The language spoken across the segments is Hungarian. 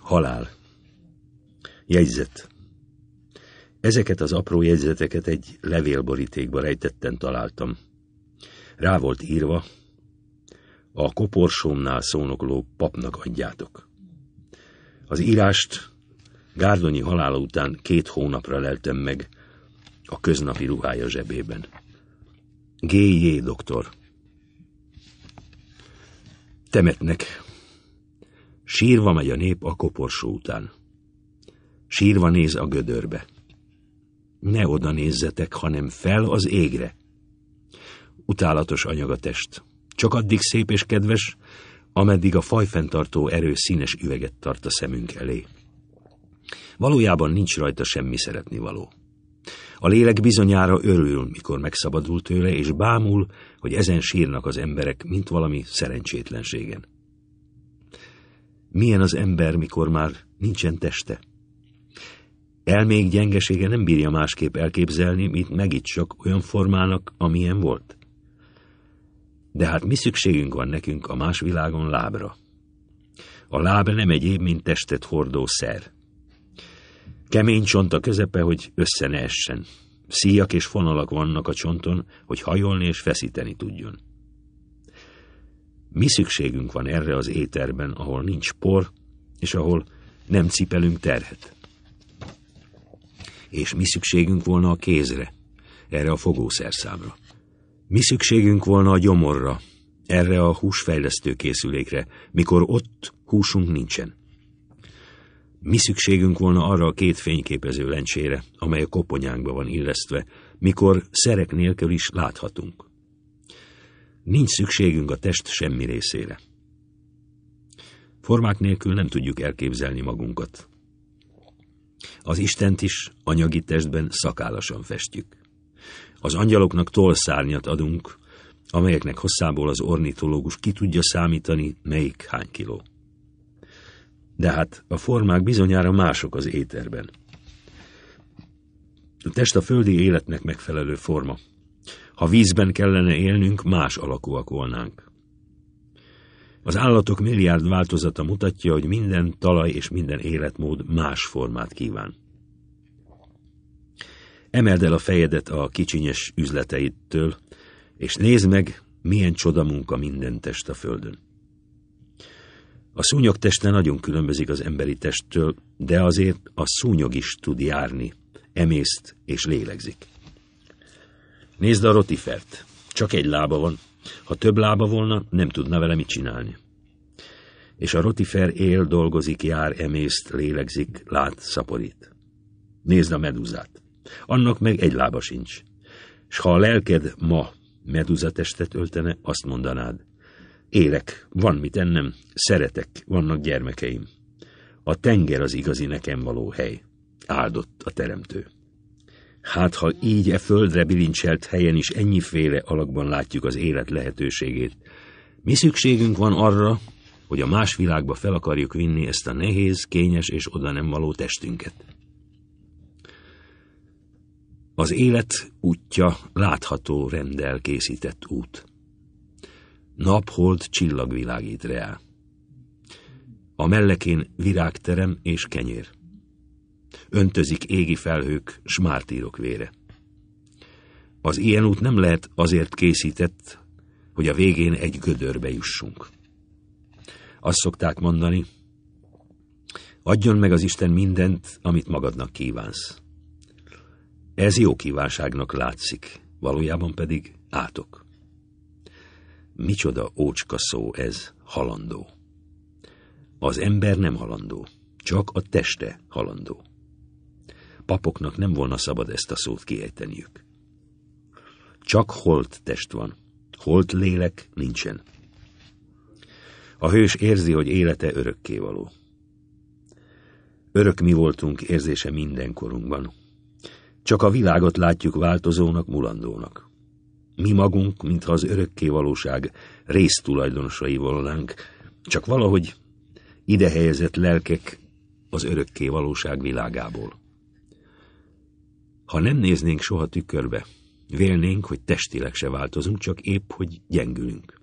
Halál. Jegyzet. Ezeket az apró jegyzeteket egy levélborítékba rejtetten találtam. Rá volt írva, a koporsómnál szónokló papnak adjátok. Az írást Gárdonyi halála után két hónapra leltem meg a köznapi ruhája zsebében. G.J. doktor. Temetnek, Sírva megy a nép a koporsó után. Sírva néz a gödörbe. Ne oda nézzetek, hanem fel az égre. Utálatos anyag a test. Csak addig szép és kedves, ameddig a fajfenntartó erő színes üveget tart a szemünk elé. Valójában nincs rajta semmi szeretnivaló. A lélek bizonyára örül, mikor megszabadult tőle, és bámul, hogy ezen sírnak az emberek, mint valami szerencsétlenségen. Milyen az ember, mikor már nincsen teste? Elmék gyengesége nem bírja másképp elképzelni, mint megitsak olyan formának, amilyen volt. De hát mi szükségünk van nekünk a más világon lábra? A láb nem egyéb, mint testet hordó szer. Kemény csont a közepe, hogy össze ne essen. Szíjak és fonalak vannak a csonton, hogy hajolni és feszíteni tudjon. Mi szükségünk van erre az éterben, ahol nincs por, és ahol nem cipelünk terhet. És mi szükségünk volna a kézre, erre a fogószerszámra. Mi szükségünk volna a gyomorra, erre a húsfejlesztő készülékre, mikor ott húsunk nincsen. Mi szükségünk volna arra a két fényképező lencsére, amely a koponyánkba van illesztve, mikor szerek nélkül is láthatunk. Nincs szükségünk a test semmi részére. Formák nélkül nem tudjuk elképzelni magunkat. Az Istent is anyagi testben szakálasan festjük. Az angyaloknak tolszárnyat adunk, amelyeknek hosszából az ornitológus ki tudja számítani, melyik hány kiló. De hát a formák bizonyára mások az éterben. A test a földi életnek megfelelő forma. Ha vízben kellene élnünk, más alakúak volnánk. Az állatok milliárd változata mutatja, hogy minden talaj és minden életmód más formát kíván. Emeld el a fejedet a kicsinyes üzleteidtől, és nézd meg, milyen csoda munka minden test a földön. A szúnyog teste nagyon különbözik az emberi testtől, de azért a szúnyog is tud járni, emészt és lélegzik. Nézd a rotifert. Csak egy lába van. Ha több lába volna, nem tudna vele mit csinálni. És a rotifer él, dolgozik, jár, emészt, lélegzik, lát, szaporít. Nézd a medúzát. Annak meg egy lába sincs. S ha a lelked ma medúzatestet öltene, azt mondanád. Élek, van mit ennem, szeretek, vannak gyermekeim. A tenger az igazi nekem való hely. Áldott a teremtő. Hát, ha így e földre bilincselt helyen is ennyiféle alakban látjuk az élet lehetőségét, mi szükségünk van arra, hogy a más világba fel akarjuk vinni ezt a nehéz, kényes és oda nem való testünket. Az élet útja látható rendel készített út. Naphold csillagvilágít reá. A mellekén virágterem és kenyér. Öntözik égi felhők, s mártírok vére. Az ilyen út nem lehet azért készített, hogy a végén egy gödörbe jussunk. Azt szokták mondani, adjon meg az Isten mindent, amit magadnak kívánsz. Ez jó kívánságnak látszik, valójában pedig átok. Micsoda ócska szó ez, halandó. Az ember nem halandó, csak a teste halandó papoknak nem volna szabad ezt a szót kiejteniük. Csak holt test van, holt lélek nincsen. A hős érzi, hogy élete örökkévaló. Örök mi voltunk érzése mindenkorunkban. Csak a világot látjuk változónak, mulandónak. Mi magunk, mintha az örökké valóság résztulajdonosai volnánk, csak valahogy ide helyezett lelkek az örökké valóság világából. Ha nem néznénk soha tükörbe, vélnénk, hogy testileg se változunk, csak épp, hogy gyengülünk.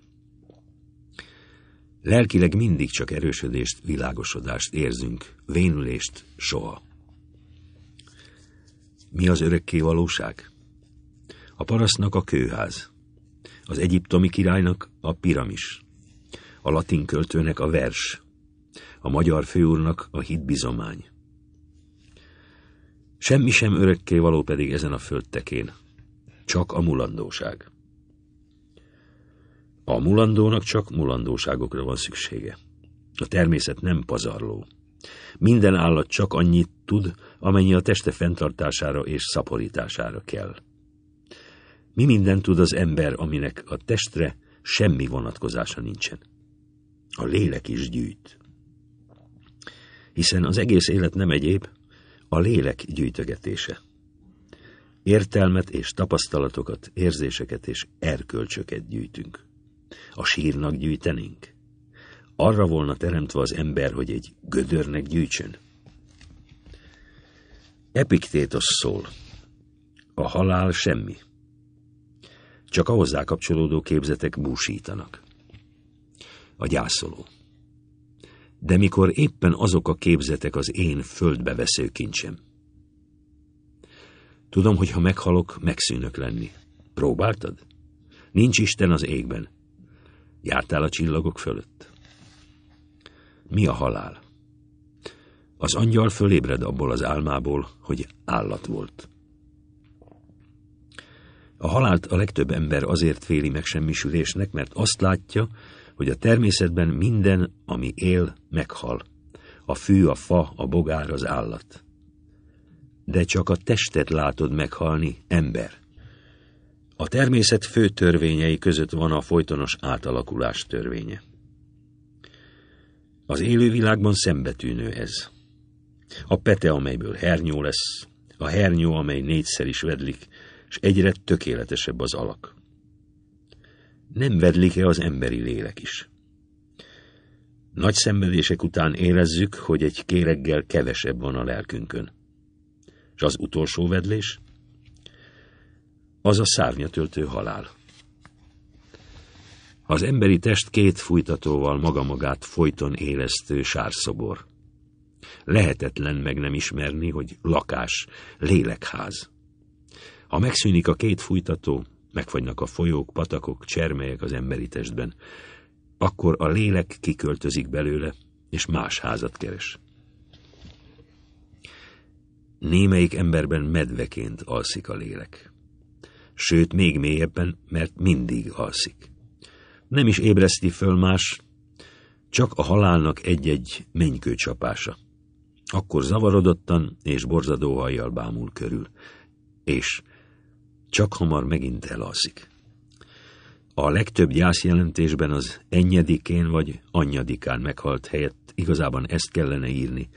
Lelkileg mindig csak erősödést, világosodást érzünk, vénülést soha. Mi az örökké valóság? A parasztnak a kőház, az egyiptomi királynak a piramis, a latin költőnek a vers, a magyar főúrnak a hitbizomány Semmi sem örökké való pedig ezen a földtekén, csak a mulandóság. A mulandónak csak mulandóságokra van szüksége. A természet nem pazarló. Minden állat csak annyit tud, amennyi a teste fenntartására és szaporítására kell. Mi minden tud az ember, aminek a testre semmi vonatkozása nincsen? A lélek is gyűjt. Hiszen az egész élet nem egyéb, a lélek gyűjtögetése. Értelmet és tapasztalatokat, érzéseket és erkölcsöket gyűjtünk. A sírnak gyűjtenénk. Arra volna teremtve az ember, hogy egy gödörnek gyűjtsön. Epiktétos szól. A halál semmi. Csak a hozzá kapcsolódó képzetek búsítanak. A gyászoló de mikor éppen azok a képzetek az én földbevesző kincsem. Tudom, hogy ha meghalok, megszűnök lenni. Próbáltad? Nincs Isten az égben. Jártál a csillagok fölött. Mi a halál? Az angyal fölébred abból az álmából, hogy állat volt. A halált a legtöbb ember azért féli megsemmisülésnek, mert azt látja, hogy a természetben minden, ami él, meghal. A fű, a fa, a bogár, az állat. De csak a testet látod meghalni, ember. A természet fő törvényei között van a folytonos átalakulás törvénye. Az élővilágban szembetűnő ez. A pete, amelyből hernyó lesz, a hernyó, amely négyszer is vedlik, és egyre tökéletesebb az alak nem vedlik-e az emberi lélek is. Nagy szenvedések után érezzük, hogy egy kéreggel kevesebb van a lelkünkön. És az utolsó vedlés? Az a szárnyatöltő halál. Az emberi test két fújtatóval maga magát folyton élesztő sárszobor. Lehetetlen meg nem ismerni, hogy lakás, lélekház. Ha megszűnik a két fújtató, megfagynak a folyók, patakok, csermelyek az emberi testben. Akkor a lélek kiköltözik belőle, és más házat keres. Némelyik emberben medveként alszik a lélek. Sőt, még mélyebben, mert mindig alszik. Nem is ébreszti föl más, csak a halálnak egy-egy mennykő csapása. Akkor zavarodottan és borzadó hajjal bámul körül, és csak hamar megint elalszik. A legtöbb gyászjelentésben az ennyedikén vagy anyadikán meghalt helyett igazában ezt kellene írni.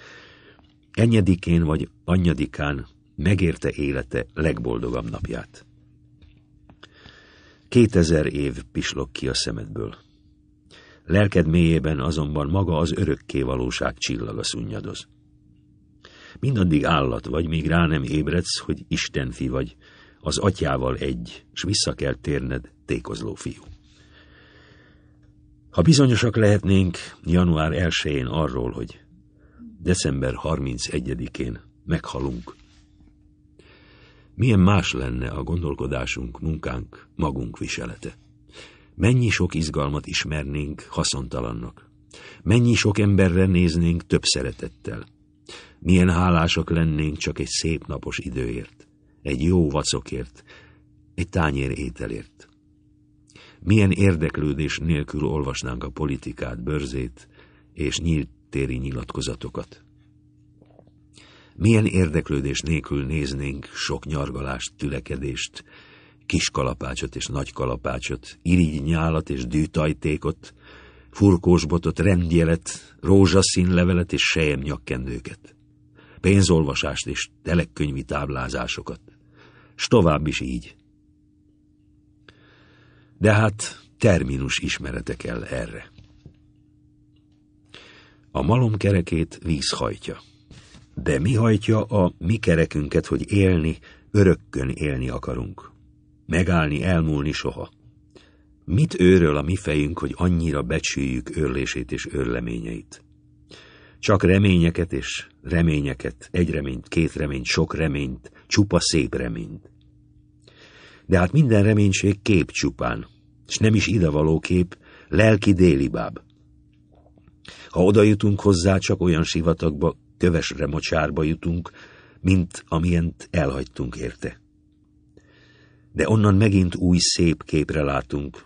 Ennyedikén vagy anyadikán megérte élete legboldogabb napját. Kétezer év pislog ki a szemedből. Lelked mélyében azonban maga az örökké valóság csillaga szunnyadoz. Mindaddig állat vagy, míg rá nem ébredsz, hogy Isten fi vagy, az atyával egy, s vissza kell térned, tékozló fiú. Ha bizonyosak lehetnénk január 1-én arról, hogy december 31-én meghalunk, milyen más lenne a gondolkodásunk, munkánk, magunk viselete? Mennyi sok izgalmat ismernénk haszontalannak? Mennyi sok emberre néznénk több szeretettel? Milyen hálásak lennénk csak egy szép napos időért? egy jó vacokért, egy tányér ételért. Milyen érdeklődés nélkül olvasnánk a politikát, bőrzét és nyílt téri nyilatkozatokat. Milyen érdeklődés nélkül néznénk sok nyargalást, tülekedést, kiskalapácsot és nagykalapácsot, nyálat és dűtajtékot, furkósbotot, rendjelet, levelet és sejem nyakkendőket, pénzolvasást és telekkönyvi táblázásokat, s tovább is így. De hát terminus ismerete kell erre. A malom kerekét víz hajtja. De mi hajtja a mi kerekünket, hogy élni, örökkön élni akarunk. Megállni, elmúlni soha. Mit őről a mi fejünk, hogy annyira becsüljük őrlését és őrleményeit? Csak reményeket és reményeket, egy reményt, két reményt, sok reményt, csupa szép reményt. De hát minden reménység kép csupán, és nem is idevaló kép, lelki délibáb. Ha oda jutunk hozzá, csak olyan sivatagba, kövesre mocsárba jutunk, mint amilyent elhagytunk érte. De onnan megint új szép képre látunk,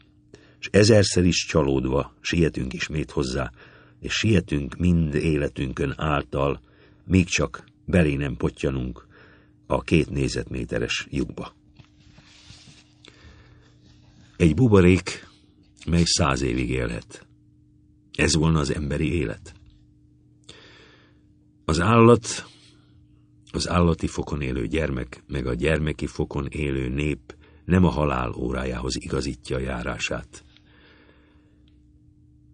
és ezerszer is csalódva sietünk ismét hozzá, és sietünk mind életünkön által, még csak belé nem potyanunk, a két nézetméteres lyukba. Egy buborék, mely száz évig élhet. Ez volna az emberi élet. Az állat, az állati fokon élő gyermek, meg a gyermeki fokon élő nép nem a halál órájához igazítja járását.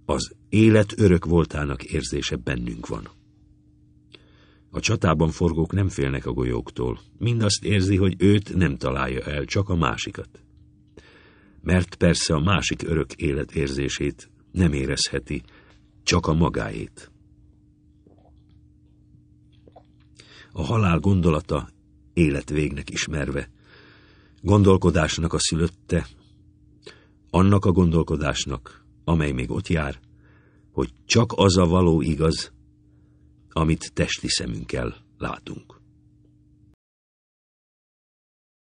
Az élet örök voltának érzése bennünk van. A csatában forgók nem félnek a golyóktól. Mindazt érzi, hogy őt nem találja el, csak a másikat. Mert persze a másik örök élet érzését nem érezheti, csak a magáét. A halál gondolata életvégnek ismerve, gondolkodásnak a szülötte, annak a gondolkodásnak, amely még ott jár, hogy csak az a való igaz, amit testi szemünkkel látunk.